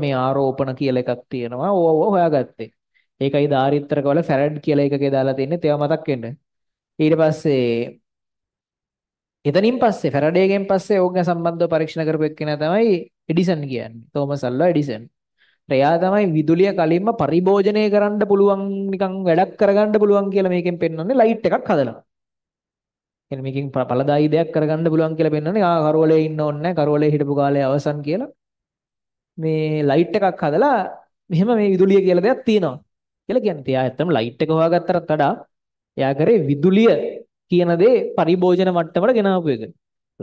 මේ ආරෝපණ කියලා එකක් තියෙනවා. ඕව ඕව හොයාගත්තේ. ඒකයි ධාරිත්‍රක වල ෆැරඩ් කියලා එකකේ දාලා තින්නේ. තේවා මතක් වෙන්න. ඊට පස්සේ එතනින් පස්සේ ෆැරඩේගෙන් පස්සේ ඕක සම්බන්ධව පරීක්ෂණ කරපු එක්කෙනා තමයි එඩිසන් කියන්නේ. Thomas Alva Edison. එයා තමයි විදුලිය කලින්ම පරිභෝජනය කරන්න පුළුවන් නිකන් වැඩක් කරගන්න පුළුවන් කියලා මේකෙන් පෙන්වන්නේ ලයිට් එකක් හදලා. එන මේකෙන් පළදායි දෙයක් කරගන්න පුළුවන් කියලා පෙන්වන්නේ ආ කරවලේ ඉන්න ඕනේ නැහැ කරවලේ හිටපු කාලේ අවසන් කියලා. මේ ලයිට් එකක් හදලා මෙහෙම මේ විදුලිය කියලා දෙයක් තියෙනවා කියලා කියන්නේ. එයා ඇත්තම ලයිට් එක හොයාගත්තට වඩා එයා කරේ විදුලිය කියන දේ පරිභෝජන මට්ටමට ගෙනාවු එක.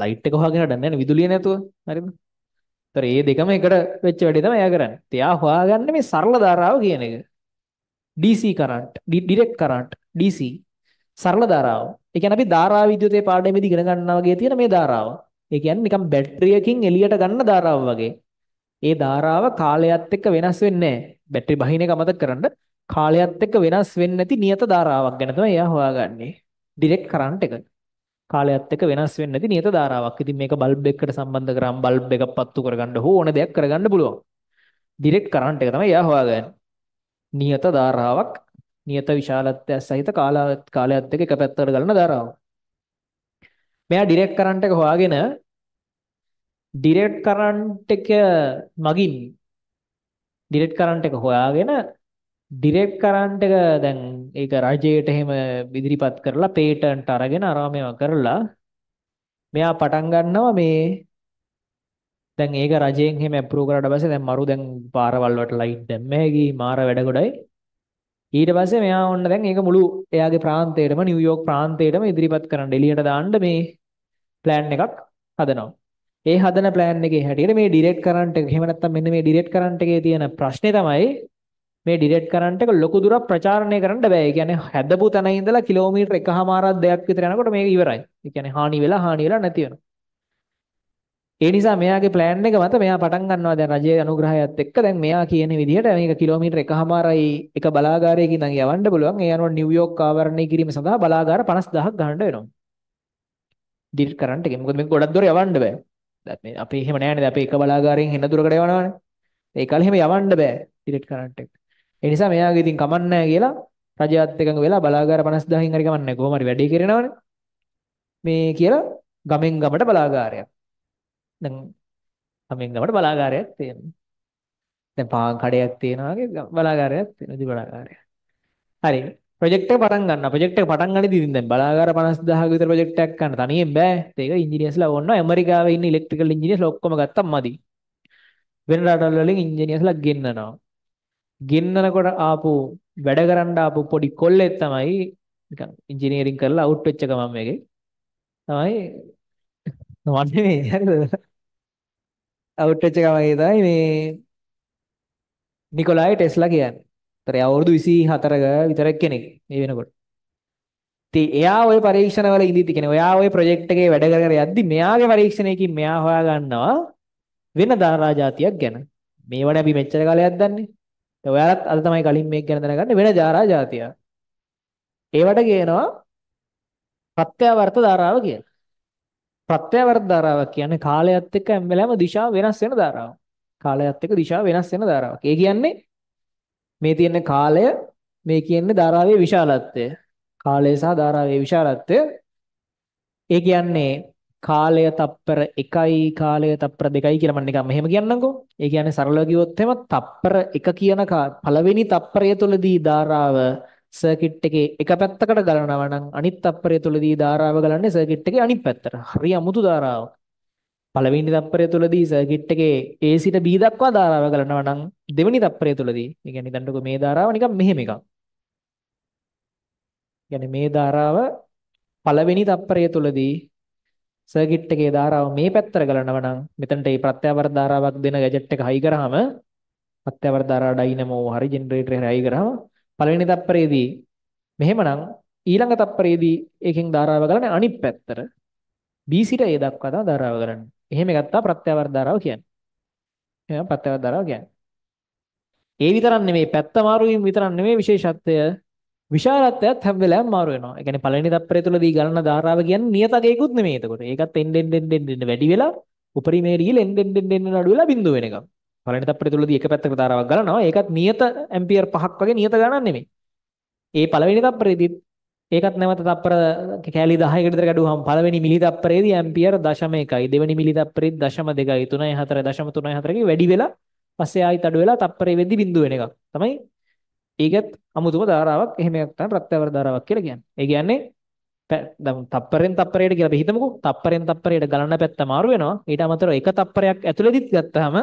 ලයිට් එක හොයාගෙන ඩන්නේ නැහැ විදුලිය නැතුව. හරිද? ඒතර මේ දෙකම එකට වෙච්ච වැඩේ තමයි එයා කරන්නේ. එයා හොයාගන්නේ මේ සරල ධාරාව කියන එක. DC current, direct current, DC සරල ධාරාව. ඒ කියන්නේ අපි ධාරා විද්‍යුතයේ පාඩමේදී ඉගෙන ගන්නා වගේ තියෙන මේ ධාරාව. ඒ කියන්නේ නිකන් බැටරියකින් එළියට ගන්න ධාරාව වගේ. ඒ ධාරාව කාලයත් එක්ක වෙනස් වෙන්නේ නැහැ. බැටරි බහින එක අමතක කරන්න කාලයත් එක්ක වෙනස් වෙන්නේ නැති නියත ධාරාවක් ගැන තමයි එයා හොයාගන්නේ. ඩිරෙක්ට් කරන්ට් එක. කාලයත් එක්ක වෙනස් වෙන්නේ නැති නියත ධාරාවක්. ඉතින් මේක බල්බ් එකකට සම්බන්ධ කරාම බල්බ් එකක් පත්තු කරගන්න හෝ ඕන දෙයක් කරගන්න පුළුවන්. ඩිරෙක්ට් කරන්ට් එක තමයි එයා හොයාගන්නේ. නියත ධාරාවක් නියත විශාලත්වය සහිත කාලයත් කාලයත් එක්ක එක පැත්තකට ගලන ධාරාවක්. මෙයා ඩිරෙක්ට් කරන්ට් එක හොයාගෙන ඩිරෙක්ට් කරන්ට් එක මගින් ඩිරෙක්ට් කරන්ට් එක හොයාගෙන ඩිරෙක්ට් කරන්ට් එක දැන් ඒක රජයට එහෙම ඉදිරිපත් කරලා පේටන්ට් අරගෙන ආරාමේවා කරලා මෙයා පටන් ගන්නවා මේ දැන් ඒක රජයෙන් එහෙම ඇප්‍රූව් කරාට පස්සේ දැන් මරු දැන් පාරවල් වලට ලයිට් දැම්මේ ගී මාර වැඩ ගොඩයි ඊට පස්සේ මෙයා ඔන්න දැන් ඒක මුළු එයාගේ ප්‍රාන්තයටම නිව්යෝක් ප්‍රාන්තයටම ඉදිරිපත් කරන්න එළියට දාන්න මේ ප්ලෑන් එකක් හදනවා. ඒ හදන plan එකේ හැටියට මේ direct current එක එහෙම නැත්නම් මෙන්න මේ direct current එකේ තියෙන ප්‍රශ්නේ තමයි මේ direct current එක ලොකු දුරක් ප්‍රචාරණය කරන්න බෑ. ඒ කියන්නේ හැදපු තැන ඉඳලා කිලෝමීටර් 1.5ක් දෙයක් විතර යනකොට මේක ඉවරයි. ඒ කියන්නේ හානි වෙලා හානි වෙලා නැති වෙනවා. ඒ නිසා මෙයාගේ plan එක මත මෙයා පටන් ගන්නවා දැන් රජයේ අනුග්‍රහයත් එක්ක දැන් මෙයා කියන විදිහට මේක කිලෝමීටර් 1.5යි එක බලාගාරයකින් ඉඳන් යවන්න පුළුවන්. ඒ අනුව නිව්යෝක් ආවරණය කිරීම සඳහා බලාගාර 50000ක් ගන්න වෙනවා. direct current එකේ. මොකද මේක ගොඩක් දුර යවන්න බෑ. දැන් මේ අපි එහෙම නැහැනේ අපි එක බලාගාරයෙන් හෙන දුරකට යනවානේ. ඒ කාලේ එහෙම යවන්න බෑ ඩිරෙක්ට් කරන්ට් එකට. ඒ නිසා මෙයාගේ ඉතින් කමන්නේ කියලා රජයත් එකඟ වෙලා බලාගාර 50000කින් හරි කමන්නේ කොහොම හරි වැඩි කරනවනේ. මේ කියලා ගමෙන් ගමට බලාගාරයක්. දැන් ගමෙන් ගමට බලාගාරයක් තියෙනවා. දැන් පාන් කඩයක් තියෙනවා වගේ බලාගාරයක් තියෙනවා. ඉදි බලාගාරයක්. හරි. ප්‍රොජෙක්ට් එක පටන් ගන්න. ප්‍රොජෙක්ට් එක පටන් ගන්න ඉතින් දැන් බලාගාර 50000ක විතර ප්‍රොජෙක්ට් එකක් ගන්න තනියෙන් බෑ. ඒක ඉන්ජිනියර්ස්ලා ඕනවා. ඇමරිකාවේ ඉන්න ඉලෙක්ට්‍රිකල් ඉන්ජිනියර්ස්ලා ඔක්කොම ගත්තම මදි. වෙන රටවල් වලින් ඉන්ජිනියර්ස්ලා ගෙන්නනවා. ගෙන්නනකොට ආපු වැඩ කරන්න ආපු පොඩි කොල්ලෙක් තමයි නිකන් ඉන්ජිනියරින් කරලා අවුට් වෙච්ච ගමන් මේකේ තමයි වන්නේ මේ හරිද අවුට් වෙච්ච ගමන් ඒ තමයි මේ නිකොලයි ටෙස්ලා කියන්නේ තරේ අවුරුදු 24ක විතර කෙනෙක් මේ වෙනකොට. ඉතින් එයා ওই පරීක්ෂණවල ඉඳිති කියන්නේ ඔයා ওই ප්‍රොජෙක්ට් එකේ වැඩ කර කර යද්දි මෙයාගේ පරීක්ෂණයකින් මෙයා හොයා ගන්නවා වෙන ධාරා జాතියක් ගැන. මේවට අපි මෙච්චර කාලයක් දන්නේ. ඉතින් ඔයාලත් අද තමයි කලින් මේක ගැන දැනගන්නේ වෙන ධාරා జాතිය. ඒවට කියනවා ප්‍රත්‍යවර්ත ධාරාව කියලා. ප්‍රත්‍යවර්ත ධාරාව කියන්නේ කාලයත් එක්ක හැම වෙලාවෙම දිශා වෙනස් වෙන ධාරාවක්. කාලයත් එක්ක දිශා වෙනස් වෙන ධාරාවක්. ඒ කියන්නේ මේ තියෙන කාලය මේ කියන්නේ ධාරාවේ විශාලත්වය. කාලය සහ ධාරාවේ විශාලත්වය. ඒ කියන්නේ කාලය තප්පර 1යි කාලය තප්පර 2යි කියලා මම නිකන් මෙහෙම කියන්නම්කෝ. ඒ කියන්නේ සරලව කිව්වොත් එහෙම තප්පර 1 කියන පළවෙනි තප්පරය තුලදී ධාරාව සර්කිට් එකේ එක පැත්තකට ගලනවා නම් අනිත් තප්පරය තුලදී ධාරාව ගලන්නේ සර්කිට් එකේ අනිත් පැත්තට. හරි අමුතු ධාරාවක්. පළවෙනි තප්පරය තුලදී සර්කිට් එකේ A සිට B දක්වා ධාරාව ගලනවා නම් දෙවෙනි තප්පරය තුලදී ඒ කියන්නේ හිතන්නකෝ මේ ධාරාව නිකන් මෙහෙම එකක්. කියන්නේ මේ ධාරාව පළවෙනි තප්පරය තුලදී සර්කිට් එකේ ධාරාව මේ පැත්තට ගලනවා නම් මෙතනට මේ ප්‍රත්‍යවර ධාරාවක් දෙන ගැජට් එක හයි කරාම ප්‍රත්‍යවර ධාරා ඩයිනමෝ හරි ජෙනරේටර් එක හයි කරාම පළවෙනි තප්පරයේදී මෙහෙමනම් ඊළඟ තප්පරයේදී ඒකෙන් ධාරාව ගලන්නේ අනිත් පැත්තට B සිට A දක්වා තමයි ධාරාව ගලන්නේ. එහෙම එකක් තමයි ප්‍රත්‍යවර්ත ධාරාව කියන්නේ. එහෙනම් ප්‍රත්‍යවර්ත ධාරාව කියන්නේ. ඒ විතරක් නෙමෙයි පැත්ත මාරු වීම විතරක් නෙමෙයි විශේෂත්වය විශාලත්වයත් හැම වෙලාවෙම මාරු වෙනවා. ඒ කියන්නේ පළවෙනි තප්පරය තුලදී ගණන ධාරාව කියන්නේ නියතකයකුත් නෙමෙයි එතකොට. ඒකත් එන්න එන්න එන්න එන්න වැඩි වෙලා උපරිමයේ ගිහින් එන්න එන්න එන්න එන්න නඩු වෙලා බිඳුව වෙනකම්. පළවෙනි තප්පරය තුලදී එක පැත්තක ධාරාවක් ගලනවා. ඒකත් නියත ඇම්පියර් 5ක් වගේ නියත ගණන් නෙමෙයි. ඒ පළවෙනි තප්පරෙදිත් ඒකත් නැවත තප්පර කැලි 10කට විතර ගැඩුවාම පළවෙනි මිලි තප්පරයේදී ඇම්පියර් 0.1යි දෙවෙනි මිලි තප්පරෙත් 0.2යි 3යි 4යි 0.3යි වැඩි වෙලා පස්සේ ආයිත් අඩු වෙලා තප්පරේ වෙද්දි බිඳුව වෙන එකක් තමයි ඒකත් අමුතුම ධාරාවක් එහෙම එකක් තමයි ප්‍රත්‍යවර ධාරාවක් කියලා කියන්නේ. ඒ කියන්නේ තප්පරෙන් තප්පරයට කියලා අපි හිතමුකෝ තප්පරෙන් තප්පරයට ගණන පැත්ත මාරු වෙනවා. ඊට අමතරව එක තප්පරයක් ඇතුළෙදිත් ගත්තාම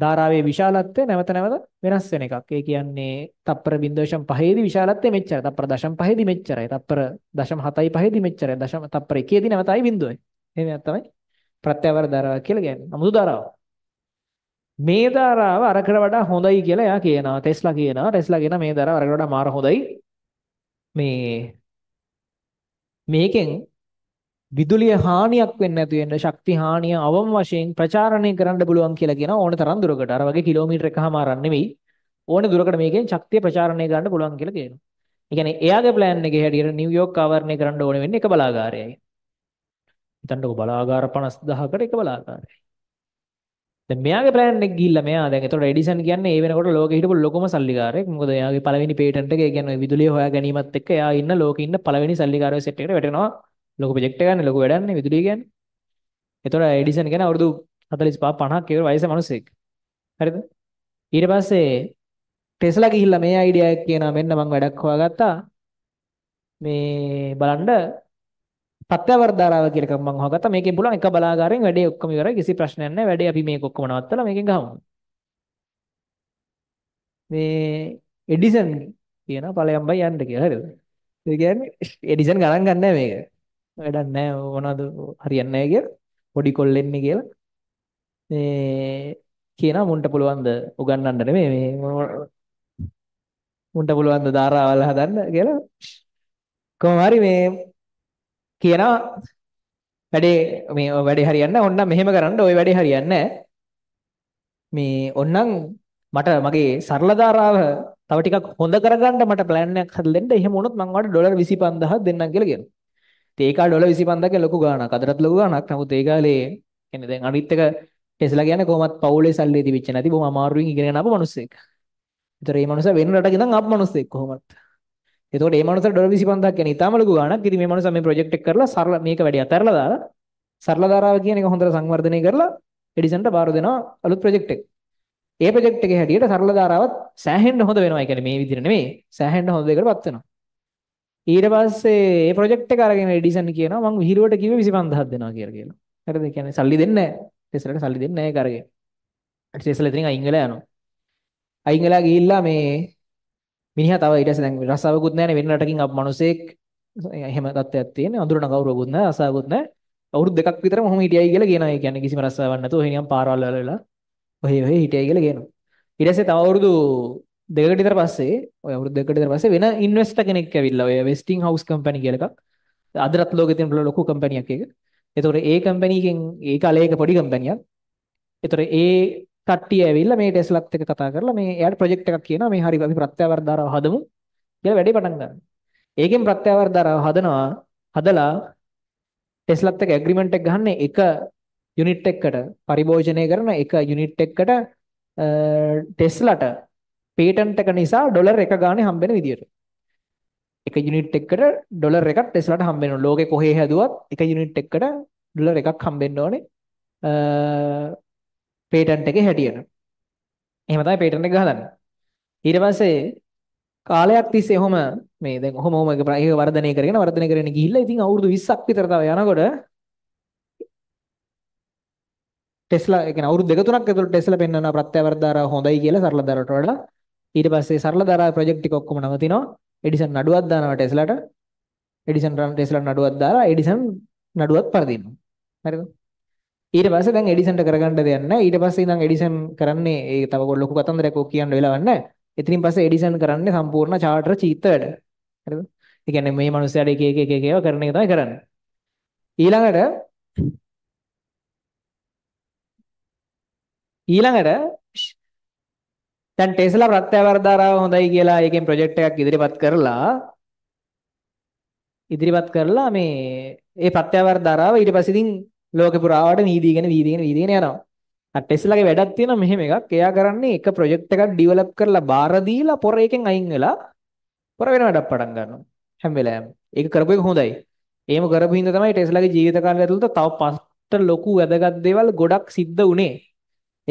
ධාරාවේ විශාලත්වය නැවත නැවත වෙනස් වෙන එකක්. ඒ කියන්නේ තප්පර 0.5 දී විශාලත්වය මෙච්චරයි. තප්පර 0.5 දී මෙච්චරයි. තප්පර 0.75 දී මෙච්චරයි. දශම තප්පර 1 දී නැවතයි බිඳුවයි. එහෙම තමයි ප්‍රත්‍යවර ධාරාව කියලා කියන්නේ. 아무දු ධාරාව. මේ ධාරාව අරකට වඩා හොඳයි කියලා එයා කියනවා. ටෙස්ලා කියනවා. ටෙස්ලා කියන මේ ධාරාව අරකට වඩා මාර හොඳයි. මේ මේකෙන් විදුලිය හානියක් වෙන්නේ නැතු වෙන්න ශක්ති හානිය අවම වශයෙන් ප්‍රචාරණය කරන්න පුළුවන් කියලා කියන ඕන තරම් දුරකට අර වගේ කිලෝමීටර එකමාරක් නෙවෙයි ඕන දුරකට මේකෙන් ශක්තිය ප්‍රචාරණය කරන්න පුළුවන් කියලා කියනවා. ඒ කියන්නේ එයාගේ plan එකේ හැටියට නිව්යෝක් ආවරණය කරන්න ඕනේ වෙන්නේ එක බලාගාරයයි. හිතන්නකෝ බලාගාර 50000කට එක බලාගාරයයි. දැන් මෙයාගේ plan එක ගිහිල්ලා මෙයා දැන් ඒතකොට එඩිසන් කියන්නේ ඒ වෙනකොට ලෝකෙ හිටපු ලොකුම සල්ලිකාරයෙක්. මොකද එයාගේ පළවෙනි patent එක ඒ කියන්නේ විදුලිය හොයා ගැනීමත් එක්ක එයා ඉන්න ලෝකෙ ඉන්න පළවෙනි සල්ලිකාරයෙක් සෙට් එකට වැටෙනවා. ලොකු ප්‍රොජෙක්ට් එකක් ගන්න ලොකු වැඩක් නේ විදුලිය කියන්නේ. එතකොට එඩිසන් කියන අවුරුදු 45 50ක් ඉවර වයසේ මිනිස්සෙක්. හරිද? ඊට පස්සේ ටෙස්ලා ගිහිල්ලා මේ අයිඩියා එක කියනවා මෙන්න මම වැඩක් හොයාගත්තා. මේ බලන්න පත්‍යවර්ධාරාව කියලා එකක් මම හොයාගත්තා. මේකෙන් පුළුවන් එක බලාගාරයෙන් වැඩේ ඔක්කොම ඉවරයි. කිසි ප්‍රශ්නයක් නැහැ. වැඩේ අපි මේක ඔක්කොම නවත්තලා මේකෙන් ගහමු. මේ එඩිසන් කියන ඵලයන් බයි යන්න කියලා හරිද? ඒ කියන්නේ එඩිසන් ගණන් ගන්නෑ මේක. වැඩක් නැහැ මොනවද හරියන්නේ නැහැ කියලා පොඩි කොල්ලෙන්නේ කියලා මේ කියනවා මුන්ට පුළුවන්ද උගන්වන්න නෙමෙයි මේ මුන්ට පුළුවන්ද ධාරාවල් හදන්න කියලා කොහොම හරි මේ කියනවා වැඩේ මේ වැඩේ හරියන්නේ නැහැ ඕන්නම් මෙහෙම කරන්න ওই වැඩේ හරියන්නේ මේ ඕන්නම් මට මගේ සරල ධාරාව තව ටිකක් හොඳ කරගන්න මට ප්ලෑන් එකක් හදලා දෙන්න එහෙම වුණොත් මම ඔයාලට ඩොලර් 25000 දෙන්නම් කියලා කියනවා ඉතින් ඒ කාලේ ඩොලර් 25000ක ලොකු ගාණක්. අදටත් ලොකු ගාණක්. නමුත් ඒ කාලේ කියන්නේ දැන් අනිත් එක ටෙස්ලා කියන්නේ කොහොමත් පවුලේ සල්ලි තිබිච්ච නැති බොහොම අමාරුවෙන් ඉගෙනගෙන ආපු මිනිස්සෙක්. ඒතර මේ මනුස්සයා වෙන රටක ඉඳන් ආපු මිනිස්සෙක් කොහොමත්. එතකොට මේ මනුස්සයා ඩොලර් 25000ක් කියන්නේ ඉතාම ලොකු ගාණක්. ඉතින් මේ මනුස්සයා මේ ප්‍රොජෙක්ට් එක කරලා සරල මේක වැඩි අතහැරලා දාලා සරල ධාරාව කියන එක හොඳට සංවර්ධනය කරලා එඩිසන්ට බාර දෙනවා අලුත් ප්‍රොජෙක්ට් එක. ඒ ප්‍රොජෙක්ට් එකේ හැටියට සරල ධාරාවත් සෑහෙන්න හොඳ වෙනවා. ඒ කියන්නේ මේ විදිහට නෙමෙයි සෑහෙන්න හොඳ දෙයකටපත් වෙනවා. ඊට පස්සේ මේ ප්‍රොජෙක්ට් එක අරගෙන එඩිසන් කියනවා මං විහිළුවට කිව්වේ 25000ක් දෙනවා කියලා කියලා. හරිද? ඒ කියන්නේ සල්ලි දෙන්නේ නැහැ. ටෙස්ලාට සල්ලි දෙන්නේ නැහැ ඒක අරගෙන. ටෙස්ලා ඉතින් අයින් වෙලා යනවා. අයින් වෙලා ගිහිල්ලා මේ මිනිහා තව ඊට පස්සේ දැන් රසාවකුත් නැහැ වෙන රටකින් අප මිනිසෙක් එහෙම තත්ත්වයක් තියෙන්නේ. අඳුරන කවුරුවකුත් නැහැ, රසාවකුත් නැහැ. අවුරුදු දෙකක් විතර මොහොම හිටියයි කියලා කියනවා. ඒ කියන්නේ කිසිම රස්සාවක් නැතුව ඔහේ නිකන් පාරවල් වල වෙලා ඔහේ ඔහේ හිටියයි කියලා කියනවා. ඊට පස්සේ තව අවුරුදු දෙකට විතර පස්සේ ඔය අවුරුදු දෙකකට විතර පස්සේ වෙන ඉන්වෙස්ටර් කෙනෙක් ඇවිල්ලා ඔය වෙස්ටිං හවුස් කම්පැනි කියලා එකක් අදටත් ලෝකේ තියෙන ලොකු කම්පැනියක් ඒක. ඒතකොට ඒ කම්පැනි එකෙන් ඒ කාලේ ඒක පොඩි කම්පැනියක්. ඒතකොට ඒ කට්ටිය ඇවිල්ලා මේ ටෙස්ලාත් එක්ක කතා කරලා මේ එයාට ප්‍රොජෙක්ට් එකක් කියනවා මේ හරි අපි ප්‍රත්‍යවර්ධ ධාරාව හදමු කියලා වැඩේ පටන් ගන්නවා. ඒකෙන් ප්‍රත්‍යවර්ධ ධාරාව හදනවා හදලා ටෙස්ලාත් එක්ක ඇග්‍රීමන්ට් එක ගන්න එක යුනිට් එකකට පරිභෝජනය කරන එක යුනිට් එකකට ටෙස්ලාට පේටන්ට් එක නිසා ඩොලර් එක ගානේ හම්බෙන විදියට. එක යුනිට් එකකට ඩොලර් එකක් ටෙස්ලාට හම්බ වෙනවා. ලෝකේ කොහේ හැදුවත් එක යුනිට් එකකට ඩොලර් එකක් හම්බෙන්න ඕනේ. පේටන්ට් එකේ හැටියට. එහෙම තමයි පේටන්ට් එක ගහගන්නේ. ඊට පස්සේ කාලයක් තිස්සේ ඔහොම මේ දැන් ඔහොම ඔහොම ඒක වර්ධනය කරගෙන වර්ධනය කරගෙන ගිහිල්ලා ඉතින් අවුරුදු 20ක් විතර තව යනකොට ටෙස්ලා ඒ කියන්නේ අවුරුදු දෙක තුනක් ඇතුළත ටෙස්ලා පෙන්වනවා ප්‍රත්‍යවර්ධාරා හොඳයි කියලා සරල දරට වඩා ඊට පස්සේ සරල ධාරා ප්‍රොජෙක්ට් ටික ඔක්කොම නවතිනවා. එඩිසන් නඩුවක් දානවා ටෙස්ලාට. එඩිසන් ටෙස්ලාට නඩුවක් දාලා එඩිසන් නඩුවත් පරදිනවා. හරිද? ඊට පස්සේ දැන් එඩිසන්ට කරගන්න දෙයක් නැහැ. ඊට පස්සේ ඉඳන් එඩිසන් කරන්නේ ඒ තව ලොකු කතන්දරයක් ඔක් කියන්න වෙලාවක් නැහැ. එතනින් පස්සේ එඩිසන් කරන්නේ සම්පූර්ණ චාර්ටර් චීත වැඩ. හරිද? ඒ කියන්නේ මේ මිනිස්යාට එක එක එක එක ඒවා කරන එක තමයි කරන්නේ. ඊළඟට ඊළඟට දැන් ටෙස්ලා ප්‍රත්‍යවර ධාරාව හොඳයි කියලා ඒකෙන් ප්‍රොජෙක්ට් එකක් ඉදිරිපත් කරලා ඉදිරිපත් කරලා මේ ඒ ප්‍රත්‍යවර ධාරාව ඊට පස්සේ ඉතින් ලෝකෙ පුරාවට වීදීගෙන වීදීගෙන වීදීගෙන යනවා. අර ටෙස්ලාගේ වැඩක් තියෙනවා මෙහෙම එකක්. එයා කරන්නේ එක ප්‍රොජෙක්ට් එකක් ඩිවෙලොප් කරලා බාර දීලා පොර එකෙන් අයින් වෙලා පොර වෙන වැඩක් පටන් ගන්නවා. හැම වෙලාවෙම. ඒක කරපු එක හොඳයි. එහෙම කරපු හින්දා තමයි ටෙස්ලාගේ ජීවිත කාලය ඇතුළත තව පස්ට ලොකු වැදගත් දේවල් ගොඩක් සිද්ධ වුණේ.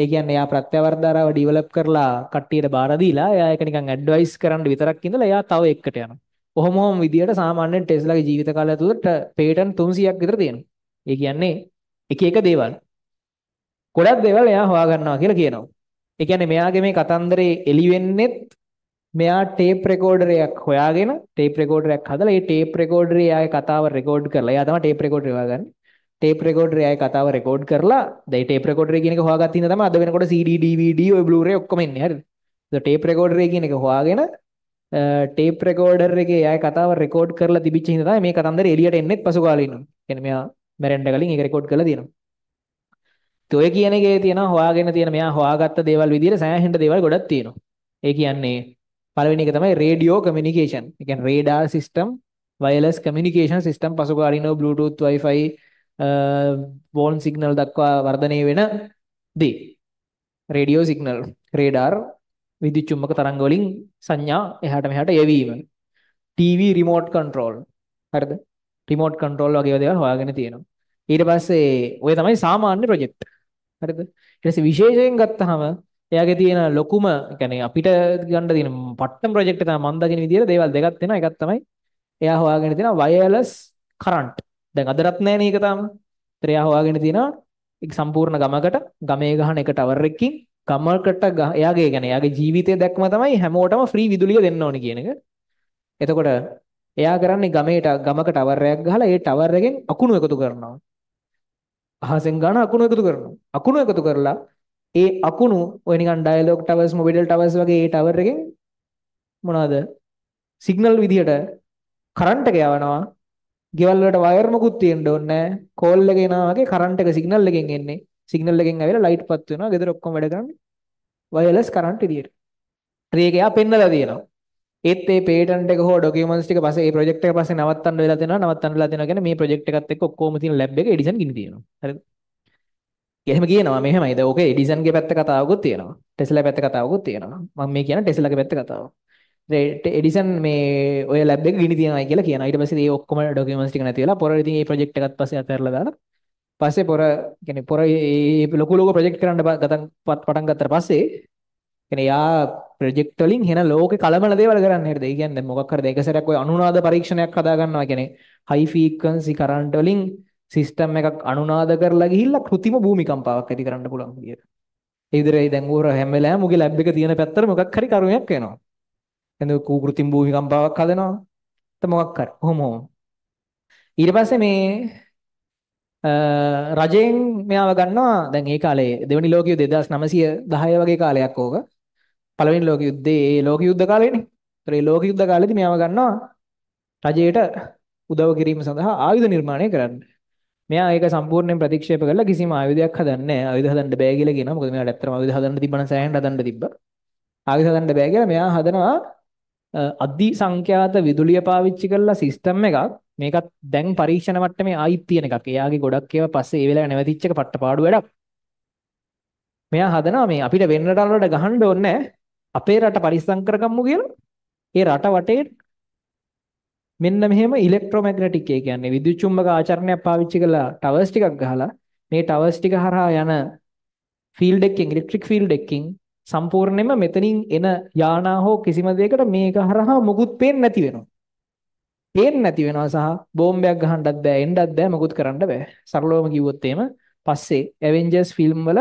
ඒ කියන්නේ එයා ප්‍රත්‍යවර්ධාරාව ඩිවලොප් කරලා කට්ටියට බාර දීලා එයා ඒක නිකන් ඇඩ්වයිස් කරන්න විතරක් ඉඳලා එයා තව එකකට යනවා. කොහොම හෝම විදියට සාමාන්‍යයෙන් ටෙස්ලාගේ ජීවිත කාලය ඇතුළත පේටන්ට් 300ක් විතර තියෙනවා. ඒ කියන්නේ එක එක දේවල්. ගොඩක් දේවල් එයා හොයා ගන්නවා කියලා කියනවා. ඒ කියන්නේ මෙයාගේ මේ කතන්දරේ එලි වෙන්නෙත් මෙයා ටේප් රෙකෝඩර් එකක් හොයාගෙන ටේප් රෙකෝඩර් එකක් හදලා ඒ ටේප් රෙකෝඩරේ එයාගේ කතාව රෙකෝඩ් කරලා එයා තමයි ටේප් රෙකෝඩර් හොයාගන්නේ. ටේප් රෙකෝඩරේ අය කතාව රෙකෝඩ් කරලා දැන් ටේප් රෙකෝඩරේ කියන එක හොයාගත්ත ඉඳන් තමයි අද වෙනකොට CD DVD ඔය Blu-ray ඔක්කොම එන්නේ හරිද. ඒක ටේප් රෙකෝඩරේ කියන එක හොයාගෙන ටේප් රෙකෝඩර් එකේ අය කතාව රෙකෝඩ් කරලා තිබිච්ච හින්දා තමයි මේ කතන්දර එළියට එන්නෙත් පසු කාලේ ඉන්නවා. කියන්නේ මෙයා මැරෙන්න කලින් ඒක රෙකෝඩ් කරලා තියෙනවා. ඉතින් ඔය කියන එකේ තියෙන හොයාගෙන තියෙන මෙයා හොයාගත්ත දේවල් විදිහට සෑහෙන දේවල් ගොඩක් තියෙනවා. ඒ කියන්නේ පළවෙනි එක තමයි රේඩියෝ කමියුනිකේෂන්. ඒ කියන්නේ radar system, wireless communication system පසු කාලේ ඉන්නෝ Bluetooth, Wi-Fi වෝල්න් සිග්නල් දක්වා වර්ධනය වෙන දේ. රේඩියෝ සිග්නල්, රේඩාර්, විද්‍යුත් චුම්බක තරංග වලින් සංඥා එහාට මෙහාට යවීම. TV remote control. හරිද? රිමෝට් කන්ට්‍රෝල් වගේ දේවල් හොයාගෙන තියෙනවා. ඊට පස්සේ ඔය තමයි සාමාන්‍ය ප්‍රොජෙක්ට්. හරිද? ඊට පස්සේ විශේෂයෙන් ගත්තාම එයාගේ තියෙන ලොකුම يعني අපිට ගන්න තියෙන පට්ටම් ප්‍රොජෙක්ට් එක තමයි මම දකින විදිහට දේවල් දෙකක් තියෙනවා. එකක් තමයි එයා හොයාගෙන තියෙනවා වයර්ලස් කරන්ට්. දැන් අදටත් නැහැ මේක තාම. ඒතර එයා හොයාගෙන තියෙනවා ඒක සම්පූර්ණ ගමකට ගමේ ගහන එක ටවර් එකකින් ගමකට එයාගේ يعني එයාගේ ජීවිතය දැක්ම තමයි හැමෝටම ෆ්‍රී විදුලිය දෙන්න ඕනේ කියන එක. එතකොට එයා කරන්නේ ගමේට ගමක ටවර් එකක් ගහලා ඒ ටවර් එකෙන් අකුණු එකතු කරනවා. අහසෙන් ගන්න අකුණු එකතු කරනවා. අකුණු එකතු කරලා ඒ අකුණු ඔය නිකන් ඩයලොග් ටවර්ස් මොබයිල් ටවර්ස් වගේ ඒ ටවර් එකෙන් මොනවද සිග්නල් විදියට කරන්ට් එක යවනවා ගෙවල් වලට වයර් මොකුත් තියෙන්න ඕනේ නැහැ. කෝල් එක එනවා වගේ කරන්ට් එක සිග්නල් එකෙන් එන්නේ. සිග්නල් එකෙන් ඇවිල්ලා ලයිට් පත් වෙනවා. ගෙදර ඔක්කොම වැඩ කරන්නේ. වයර්ලස් කරන්ට් විදියට. ඉතින් ඒක එයා පෙන්නලා තියෙනවා. ඒත් ඒ පේටන්ට් එක හෝ ඩොකියුමන්ට්ස් ටික පස්සේ ඒ ප්‍රොජෙක්ට් එක පස්සේ නවත්තන්න වෙලා තියෙනවා. නවත්තන්න වෙලා තියෙනවා කියන්නේ මේ ප්‍රොජෙක්ට් එකත් එක්ක ඔක්කොම තියෙන ලැබ් එක එඩිසන් ගිනි තියෙනවා. හරිද? එහෙම කියනවා මෙහෙමයි. ද ඕකේ එඩිසන්ගේ පැත්ත කතාවකුත් තියෙනවා. ටෙස්ලා පැත්ත කතාවකුත් තියෙනවා. මම මේ කියන ටෙස්ලාගේ පැත්ත කතාව. එඩිසන් මේ ඔය ලැබ් එක ගිනි තියනවා කියලා කියන ඊට පස්සේ ඒ ඔක්කොම ඩොකියුමන්ට්ස් ටික නැති වෙලා පොර ඉතින් මේ ප්‍රොජෙක්ට් එකත් පස්සේ අතහැරලා දාලා පස්සේ පොර يعني පොර මේ ලොකු ලොකු ප්‍රොජෙක්ට් කරන්න ගතන් පටන් ගත්තට පස්සේ يعني යා ප්‍රොජෙක්ට් වලින් හෙන ලෝකේ කලමන දේවල් කරන්න හිටියද ඒ කියන්නේ මොකක් හරි එක සැරයක් ඔය අනුනාද පරීක්ෂණයක් හදා ගන්නවා කියන්නේ හයි ෆ්‍රීකවන්සි කරන්ට් වලින් සිස්ටම් එකක් අනුනාද කරලා ගිහිල්ලා કૃතිම භූමිකම්පාවක් ඇති කරන්න පුළුවන් විදියට ඒ විදිහට දැන් ඌර හැම වෙලාවෙම උගේ ලැබ් එක තියෙන පැත්තට මොකක් හරි කරුණක් වෙනවා එතන කූකෘතිම් භූමිකම්පාවක් හදනවා. එත මොකක් හරි. ඔහොම ඔහොම. ඊට පස්සේ මේ රජෙන් මෙයාව ගන්නවා දැන් ඒ කාලේ දෙවනි ලෝක යුද්ධ 1910 වගේ කාලයක් ඕක. පළවෙනි ලෝක යුද්ධේ ඒ ලෝක යුද්ධ කාලේනේ. ඒතර ඒ ලෝක යුද්ධ කාලේදී මෙයාව ගන්නවා රජයට උදව් කිරීම සඳහා ආයුධ නිර්මාණය කරන්න. මෙයා ඒක සම්පූර්ණයෙන් ප්‍රතික්ෂේප කරලා කිසිම ආයුධයක් හදන්නේ නැහැ. ආයුධ හදන්න බෑ කියලා කියනවා. මොකද මෙයාට ඇත්තටම ආයුධ හදන්න තිබ්බනම් සෑහෙන්න හදන්න තිබ්බා. ආයුධ හදන්න බෑ කියලා මෙයා හදනවා අධි සංඛ්‍යාත විදුලිය පාවිච්චි කරලා සිස්ටම් එකක් මේකත් දැන් පරීක්ෂණ මට්ටමේ ආයිත් තියෙන එකක්. එයාගේ ගොඩක් ඒවා පස්සේ ඒ වෙලාවේ නැවතිච්ච එක පට්ටපාඩු වැඩක්. මෙයා හදනවා මේ අපිට වෙන රටවල් වලට ගහන්න ඕනේ අපේ රට පරිස්සම් කරගමු කියලා. ඒ රට වටේ මෙන්න මෙහෙම ඉලෙක්ට්‍රොමැග්නටික් ඒ කියන්නේ විදුලි චුම්බක ආචරණයක් පාවිච්චි කරලා ටවර්ස් ටිකක් ගහලා මේ ටවර්ස් ටික හරහා යන ෆීල්ඩ් එකකින් ඉලෙක්ට්‍රික් ෆීල්ඩ් එකකින් සම්පූර්ණයෙන්ම මෙතනින් එන යානා හෝ කිසිම දෙයකට මේක හරහා මොකුත් පේන්නේ නැති වෙනවා. පේන්නේ නැති වෙනවා සහ බෝම්බයක් ගහන්නත් බෑ, එන්නත් බෑ, මොකුත් කරන්න බෑ. සරලවම කිව්වොත් එහෙම පස්සේ ඇවෙන්ජර්ස් ෆිල්ම් වල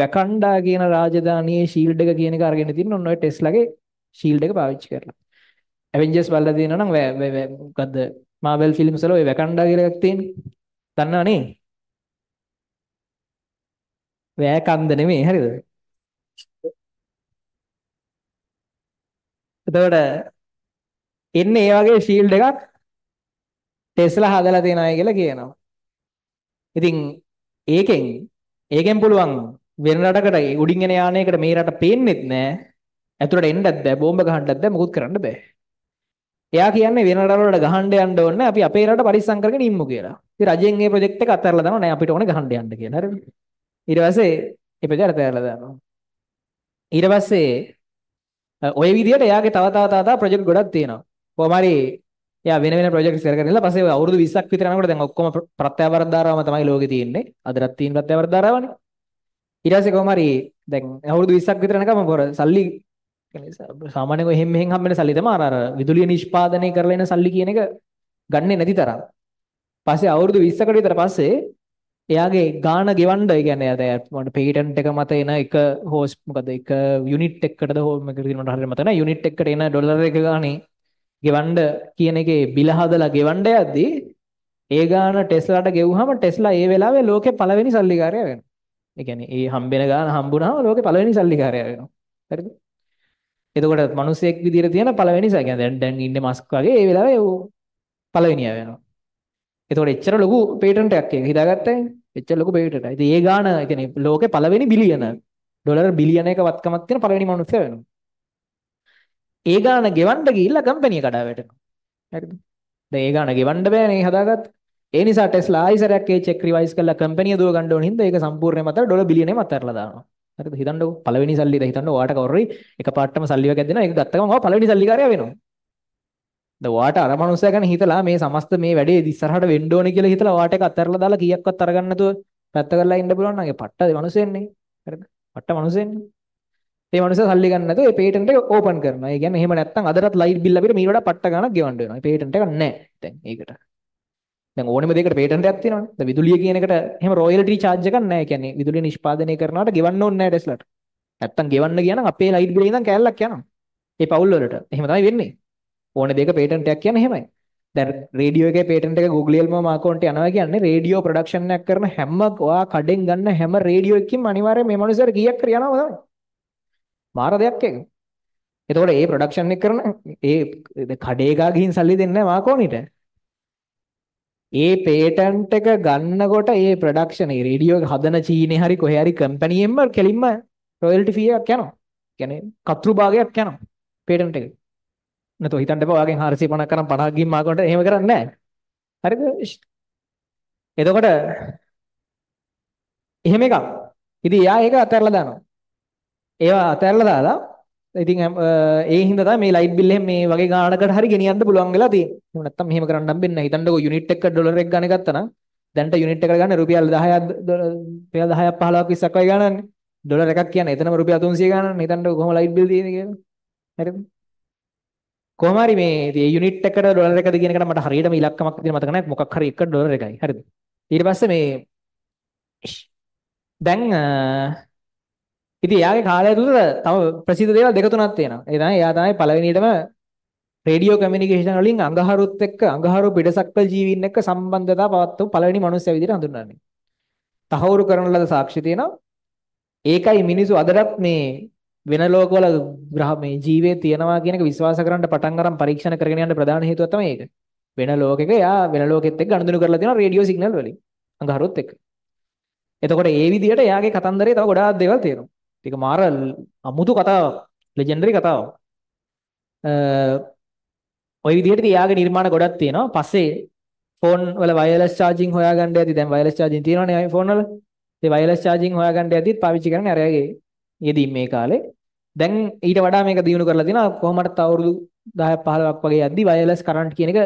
වැකන්ඩා කියන රාජධානියේ ෂීල්ඩ් එක කියන එක අරගෙන තින්න ඔන්න ඔය ටෙස්ලාගේ ෂීල්ඩ් එක පාවිච්චි කරලා. ඇවෙන්ජර්ස් බලලා දිනනවා නම් මොකද්ද මාවල් ෆිල්ම්ස් වල ඔය වැකන්ඩා කියලා එකක් තියෙන්නේ. දන්නවනේ. වැකන්ද නෙමෙයි හරිද? එතකොට එන්නේ මේ වගේ ෆීල්ඩ් එකක් ටෙස්ලා හදලා තියෙන අය කියලා කියනවා. ඉතින් ඒකෙන් ඒකෙන් පුළුවන් වෙන රටකට උඩින් එන යානයකට මේ රට පේන්නෙත් නෑ. ඇතුළට එන්නත් බෑ, බෝම්බ ගහන්නත් බෑ, මොකුත් කරන්න බෑ. එයා කියන්නේ වෙන රටවලට ගහන්න යන්න ඕනේ අපි අපේ රට පරිස්සම් කරගෙන ඉන්නු කියලා. ඉතින් රජෙන් මේ ප්‍රොජෙක්ට් එක අතහැරලා දානවා නෑ අපිට ඕනේ ගහන්න යන්න කියලා. හරිද? ඊට පස්සේ ඒ ප්‍රොජෙක්ට් අතහැරලා දානවා. ඊට පස්සේ ඔය විදිහට එයාගේ තව තව තව තව ප්‍රොජෙක්ට් ගොඩක් තියෙනවා. කොහොම හරි එයා වෙන වෙන ප්‍රොජෙක්ට් ඉස්සර කරගෙන ඉඳලා පස්සේ අවුරුදු 20ක් විතර යනකොට දැන් ඔක්කොම ප්‍රත්‍යවරද ධාරාවම තමයි ලෝකේ තියෙන්නේ. අදටත් තියෙන ප්‍රත්‍යවරද ධාරාවනේ. ඊට පස්සේ කොහොම හරි දැන් අවුරුදු 20ක් විතර යනකම් පොර සල්ලි සාමාන්‍යයෙන් එහෙම මෙහෙම හම්බෙන සල්ලි තමයි අර අර විදුලිය නිෂ්පාදනය කරලා එන සල්ලි කියන එක ගන්නේ නැති තරම්. පස්සේ අවුරුදු 20කට විතර පස්සේ එයාගේ ගාන ගෙවන්න කියන්නේ අර මට පේටන්ට් එක මත එන එක හෝස් මොකද එක යුනිට් එකකටද හෝ මොකද කියනට හරියට මත නැහැ යුනිට් එකකට එන ඩොලර් එක ගානේ ගෙවන්න කියන එකේ බිල හදලා ගෙවන්න යද්දී ඒ ගාන ටෙස්ලාට ගෙව්වහම ටෙස්ලා ඒ වෙලාවේ ලෝකේ පළවෙනි සල්ලිකාරයා වෙනවා. ඒ කියන්නේ ඒ හම්බෙන ගාන හම්බුනහම ලෝකේ පළවෙනි සල්ලිකාරයා වෙනවා. හරිද? එතකොට මිනිස්සෙක් විදියට තියෙන පළවෙනි සල්ලි කියන්නේ දැන් දැන් ඉන්නේ මස්ක් වගේ ඒ වෙලාවේ පළවෙනියා වෙනවා. එතකොට එච්චර ලොකු පේටන්ට් එකක් ඒක හිතාගත්තේ එච්චර ලොකු පේටන්ට්. ඉතින් ඒ ගාන يعني ලෝකේ පළවෙනි බිලියන ඩොලර් බිලියන එක වත්කමක් තියෙන පළවෙනි මනුස්සයා වෙනවා. ඒ ගාන ගෙවන්න ගිහිල්ලා කම්පැනි කඩා වැටෙනවා. හරිද? දැන් ඒ ගාන ගෙවන්න බෑනේ හදාගත්ත. ඒ නිසා ටෙස්ලා ආයිසරයක් ඒ චෙක් රිවයිස් කරලා කම්පැනිය දුව ගන්න ඕන හින්දා ඒක සම්පූර්ණයෙන්ම අතර ඩොලර් බිලියනෙම අතහැරලා දානවා. හරිද? හිතන්නකෝ පළවෙනි සල්ලි ද හිතන්න ඔයාට කවුරු හරි එකපාරටම සල්ලි වගේ දෙනවා ඒක ගත්ත ගමන් ඔයා පළවෙනි සල්ලිකාරයා වෙනවා. ද වාට අර මනුස්සයා ගැන හිතලා මේ සමස්ත මේ වැඩේ ඉස්සරහට වෙන්න ඕනේ කියලා හිතලා වාට එක අත්හැරලා දාලා කීයක්වත් අරගන්න නැතුව පැත්ත කරලා ඉන්න පුළුවන් නම් ඒ පට්ට මනුස්සයෙන්නේ හරිද පට්ට මනුස්සයෙන්නේ ඒ මනුස්සයා සල්ලි ගන්න නැතුව ඒ පේටන්ට් එක ඕපන් කරනවා ඒ කියන්නේ එහෙම නැත්තම් අදටත් ලයිට් බිල් අපිට මීට වඩා පට්ට ගණක් ගෙවන්න වෙනවා ඒ පේටන්ට් එක නැහැ දැන් ඒකට දැන් ඕනෙම දෙයකට පේටන්ට් එකක් තියෙනවනේ දැන් විදුලිය කියන එකට එහෙම රොයල්ටි චාර්ජ් එකක් නැහැ ඒ කියන්නේ විදුලිය නිෂ්පාදනය කරනවට ගෙවන්න ඕනේ නැහැ ටෙස්ලාට නැත්තම් ගෙවන්න ගියා නම් අපේ ලයිට් බිල් එකෙන් කෑල්ලක් යනවා ඒ පවුල් වලට එහෙම තමයි වෙන්නේ ඕන දෙයක patent එකක් කියන්නේ එහෙමයි. දැන් රේඩියෝ එකේ patent එක Guglielmo Marconiට යනවා කියන්නේ රේඩියෝ ප්‍රොඩක්ෂන් එකක් කරන හැම ඔයා කඩෙන් ගන්න හැම රේඩියෝ එකකින්ම අනිවාර්යයෙන් මේ මිනිස්සුන්ට කීයක් කර යනවා තමයි. මාර දෙයක් ඒක. එතකොට ඒ ප්‍රොඩක්ෂන් එක කරන ඒ කඩේ ගා ගිහින් සල්ලි දෙන්නේ නැහැ Marconiට. ඒ patent එක ගන්නකොට ඒ ප්‍රොඩක්ෂන් ඒ රේඩියෝ හදන චීනේ හරි කොහේ හරි කම්පැනි එකෙන්ම කෙලින්ම royalty fee එකක් යනවා. කියන්නේ කතුරු භාගයක් යනවා patent එකට. නැතෝ හිතන්න එපා ඔයාගෙන් 450ක් කරන් 50ක් ගිහින් මාකට එහෙම කරන්නේ නැහැ. හරිද? එතකොට එහෙම එකක්. ඉතින් එයා ඒක අතහැරලා දානවා. ඒවා අතහැරලා දාලා ඉතින් ඒ හින්දා තමයි මේ ලයිට් බිල් එහෙම මේ වගේ ගාණකට හරි ගෙනියන්න පුළුවන් වෙලා තියෙන්නේ. එහෙම නැත්තම් මෙහෙම කරන්නම් බෙන්න. හිතන්නකෝ යුනිට් එක ඩොලර් එක ගන්න ගත්තා නම් දැන්ට යුනිට් එකට ගන්න රුපියල් 10ක් රුපියල් 10ක් 15ක් 20ක් වගේ ගන්නන්නේ. ඩොලර් එකක් කියන්නේ එතනම රුපියල් 300 ගන්නන්නේ. හිතන්නකෝ කොහොම ලයිට් බිල් තියෙන්නේ කියලා. හරිද? කොහොම හරි මේ ඒ යුනිට් එකට ඩොලර් එකද කියන එකට මට හරියටම ඉලක්කමක් තියෙන මතක නැහැ මොකක් හරි 1 ඩොලර් එකයි හරිද ඊට පස්සේ මේ දැන් ඉතින් එයාගේ කාලය තුළ තව ප්‍රසිද්ධ දේවල් දෙක තුනක් තියෙනවා ඒ තමයි එයා තමයි පළවෙනියටම රේඩියෝ කමියුනිකේෂන් වලින් අඟහරුත් එක්ක අඟහරු පිටසක්වල ජීවීන් එක්ක සම්බන්ධතාව පවත්වපු පළවෙනි මනුස්සයා විදිහට හඳුන්වන්නේ. තහවුරු කරන ලද සාක්ෂි තියෙනවා. ඒකයි මිනිස්සු අදටත් මේ වෙන ලෝකවල ග්‍රහ මේ ජීවේ තියෙනවා කියන එක විශ්වාස කරන්න පටන් අරන් පරීක්ෂණ කරගෙන යන්න ප්‍රධාන හේතුව තමයි ඒක. වෙන ලෝකෙක යා වෙන ලෝකෙත් එක්ක ගනුදෙනු කරලා තියෙනවා රේඩියෝ සිග්නල් වලින්. අඟහරුවත් එක්ක. එතකොට ඒ විදිහට එයාගේ කතන්දරේ තව ගොඩාක් දේවල් තියෙනවා. ඒක මාර අමුතු කතාවක්. ලෙජෙන්ඩරි කතාවක්. ඔය විදිහට එයාගේ නිර්මාණ ගොඩක් තියෙනවා. පස්සේ ෆෝන් වල වයර්ලස් charging හොයාගන්න යද්දි දැන් වයර්ලස් charging තියෙනවනේ iPhone වල. ඒ වයර්ලස් charging හොයාගන්න යද්දිත් පාවිච්චි කරන්නේ අරයාගේ යෙදී මේ කාලේ. දැන් ඊට වඩා මේක දියුණු කරලා තිනවා කොහොමද තව අවුරුදු 10ක් 15ක් වගේ යද්දි වයර්ලස් කරන්ට් කියන එක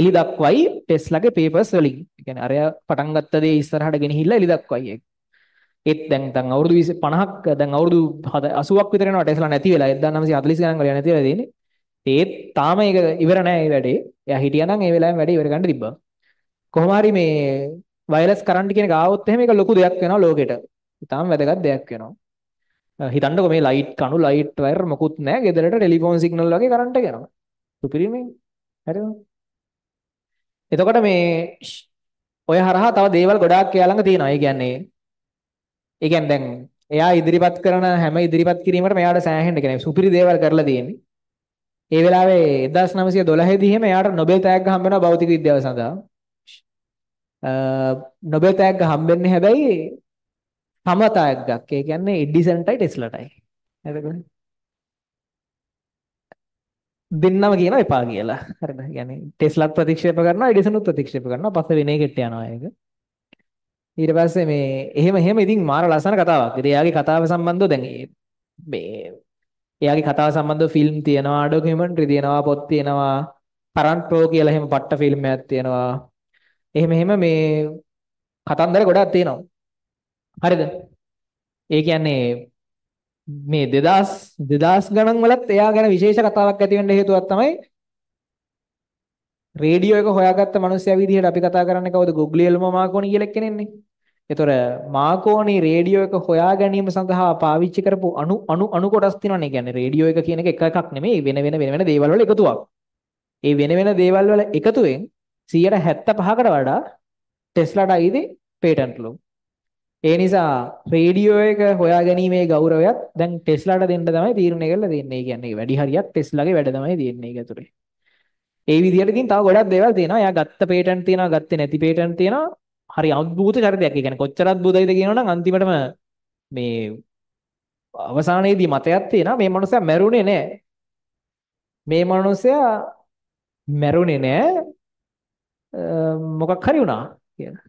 එලි දක්වයි ටෙස්ලාගේ පේපර්ස් වලින්. ඒ කියන්නේ අරයා පටන් ගත්ත දේ ඉස්සරහට ගෙනහිල්ලා එලි දක්වයි ඒක. ඒත් දැන් දැන් අවුරුදු 20 50ක් දැන් අවුරුදු 80ක් විතර යනවා ටෙස්ලා නැති වෙලා 1940 ගණන් වල නැති වෙලා තියෙන්නේ. ඒත් තාම ඒක ඉවර නෑ මේ වැඩේ. එයා හිටියා නම් ඒ වෙලාවෙම වැඩේ ඉවර ගන්න තිබ්බා. කොහොම හරි මේ වයර්ලස් කරන්ට් කියන එක ආවොත් එහෙම ඒක ලොකු දෙයක් වෙනවා ලෝකෙට. ඉතාම වැදගත් දෙයක් වෙනවා. හිතන්නකො මේ ලයිට් කණු ලයිට් වයර් මොකුත් නැහැ. ගෙදරට ටෙලිෆෝන් සිග්නල් වගේ කරන්ට් එක යනවා. සුපිරිමේ. හරිද? එතකොට මේ ඔය හරහා තව දේවල් ගොඩාක් එයා ළඟ තියෙනවා. ඒ කියන්නේ ඒ කියන්නේ දැන් එයා ඉදිරිපත් කරන හැම ඉදිරිපත් කිරීමකට මෙයාට සෑහෙන්න කියන්නේ සුපිරි දේවල් කරලා තියෙන්නේ. ඒ වෙලාවේ 1912 දී එහෙම එයාට නොබෙල් තෑග්ග හම්බ වෙනවා භෞතික විද්‍යාව සඳහා. නොබෙල් තෑග්ග හම්බෙන්නේ හැබැයි සමතයක්ගක් ඒ කියන්නේ එඩිසන්ටයි ටෙස්ලාටයි හරිද දෙන්නම කියන එපා කියලා හරිද يعني ටෙස්ලාත් ප්‍රතික්ෂේප කරනවා එඩිසනුත් ප්‍රතික්ෂේප කරනවා පස්සේ වෙන එකට යනවා ඒක ඊට පස්සේ මේ එහෙම එහෙම ඉතින් මාර ලස්සන කතාවක්. ඉතින් එයාගේ කතාව සම්බන්ධව දැන් මේ එයාගේ කතාව සම්බන්ධව ෆිල්ම් තියෙනවා, ඩොකියුමන්ටරි තියෙනවා, පොත් තියෙනවා, කරන්ට් ප්‍රෝ කියලා එහෙම පට්ට ෆිල්ම් එකක් තියෙනවා. එහෙම එහෙම මේ කතන්දර ගොඩක් තියෙනවා. හරිද? ඒ කියන්නේ මේ 2000 2000 ගණන් වලත් එයා ගැන විශේෂ කතාවක් ඇති වෙන්න හේතුවක් තමයි රේඩියෝ එක හොයාගත්ත මිනිස්සයා විදිහට අපි කතා කරන්නේ කවුද ගොග්ලියල්මෝ මාකෝනි කියලා කෙනෙන්නේ. ඒතොර මාකෝනි රේඩියෝ එක හොයා ගැනීම සඳහා පාවිච්චි කරපු අණු අණු අණු කොටස් තියෙනවානේ. කියන්නේ රේඩියෝ එක කියන එක එක එකක් නෙමෙයි වෙන වෙන වෙන වෙන දේවල් වල එකතුවක්. ඒ වෙන වෙන දේවල් වල එකතුවෙන් 75%කට වඩා ටෙස්ලාට අයිති පේටන්ට් ලොග්. ඒ නිසා රේඩියෝ එක හොයාගැනීමේ ගෞරවයත් දැන් ටෙස්ලාට දෙන්න තමයි තීරණය කරලා දෙන්නේ. ඒ කියන්නේ වැඩි හරියක් ටෙස්ලාගේ වැඩ තමයි තියෙන්නේ ඒක ඇතුලේ. ඒ විදිහට ඉතින් තව ගොඩක් දේවල් තියෙනවා. එයා ගත්ත පේටන්ට් තියෙනවා, ගත්තේ නැති පේටන්ට් තියෙනවා. හරි අද්භූත චරිතයක්. ඒ කියන්නේ කොච්චර අද්භූතයිද කියනවනම් අන්තිමටම මේ අවසානයේදී මතයක් තියෙනවා මේ මනුස්සයා මැරුණේ නැහැ. මේ මනුස්සයා මැරුණේ නැහැ. මොකක් හරි වුණා කියලා.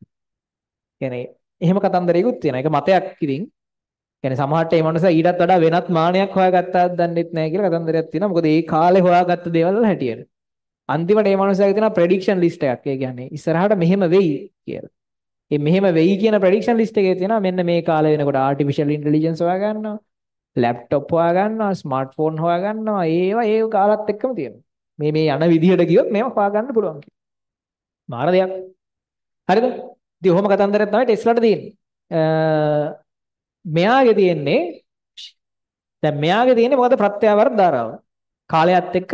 කියන්නේ එහෙම කතන්දරයකුත් තියෙනවා. ඒක මතයක් ඉතින්. يعني සමහරට මේ මනුස්සයා ඊටත් වඩා වෙනත් මානයක් හොයාගත්තාද දන්නෙත් නැහැ කියලා කතන්දරයක් තියෙනවා. මොකද ඒ කාලේ හොයාගත්ත දේවල් වල හැටියට. අන්තිමට මේ මනුස්සයාගේ තියෙනවා ප්‍රෙඩික්ෂන් ලිස්ට් එකක්. ඒ කියන්නේ ඉස්සරහට මෙහෙම වෙයි කියලා. මේ මෙහෙම වෙයි කියන ප්‍රෙඩික්ෂන් ලිස්ට් එකේ තියෙනවා මෙන්න මේ කාලේ වෙනකොට ආටිෆිෂල් ඉන්ටෙලිජන්ස් හොයා ගන්නවා. ලැප්ටොප් හොයා ගන්නවා, ස්මාර්ට්ෆෝන් හොයා ගන්නවා. ඒවා ඒ කාලත් එක්කම තියෙනවා. මේ මේ යන විදිහට ගියොත් මේවා හොයා ගන්න පුළුවන් කියලා. මාර දෙයක්. හරිද? ඉතින් ඔහොම කතන්දරයක් තමයි ටෙස්ලාට තියෙන්නේ. මෙයාගේ තියෙන්නේ දැන් මෙයාගේ තියෙන්නේ මොකද ප්‍රත්‍යවර ධාරාව. කාලයත් එක්ක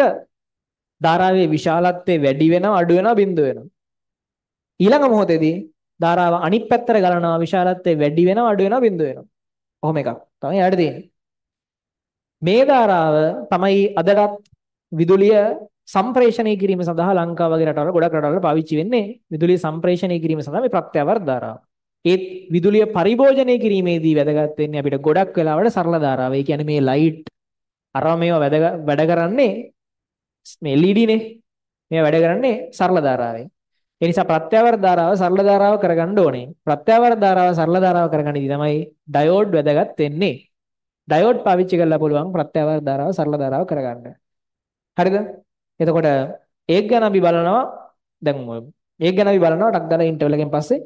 ධාරාවේ විශාලත්වය වැඩි වෙනවා අඩු වෙනවා බිඳුව වෙනවා. ඊළඟ මොහොතේදී ධාරාව අනිත් පැත්තට ගලනවා විශාලත්වය වැඩි වෙනවා අඩු වෙනවා බිඳුව වෙනවා. ඔහොම එකක් තමයි යාට තියෙන්නේ. මේ ධාරාව තමයි අදටත් විදුලිය සම්ප්‍රේෂණය කිරීම සඳහා ලංකාව වගේ රටවල් ගොඩක් රටවල් පාවිච්චි වෙන්නේ විදුලිය සම්ප්‍රේෂණය කිරීම සඳහා මේ ප්‍රත්‍යවර්ත ධාරාව. ඒත් විදුලිය පරිභෝජනය කිරීමේදී වැදගත් වෙන්නේ අපිට ගොඩක් වෙලාවට සරල ධාරාව. ඒ කියන්නේ මේ ලයිට් අරම මේවා වැඩ වැඩ කරන්නේ මේ LED නේ. මේවා වැඩ කරන්නේ සරල ධාරාවෙන්. ඒ නිසා ප්‍රත්‍යවර්ත ධාරාව සරල ධාරාව කරගන්න ඕනේ. ප්‍රත්‍යවර්ත ධාරාව සරල ධාරාව කරගන්නදී තමයි ඩයෝඩ් වැදගත් වෙන්නේ. ඩයෝඩ් පාවිච්චි කරලා පුළුවන් ප්‍රත්‍යවර්ත ධාරාව සරල ධාරාව කරගන්න. හරිද? එතකොට ඒක ගැන අපි බලනවා දැන් ඒක ගැන අපි බලනවා ටක් දාලා ඉන්ටර්වල් එකෙන් පස්සේ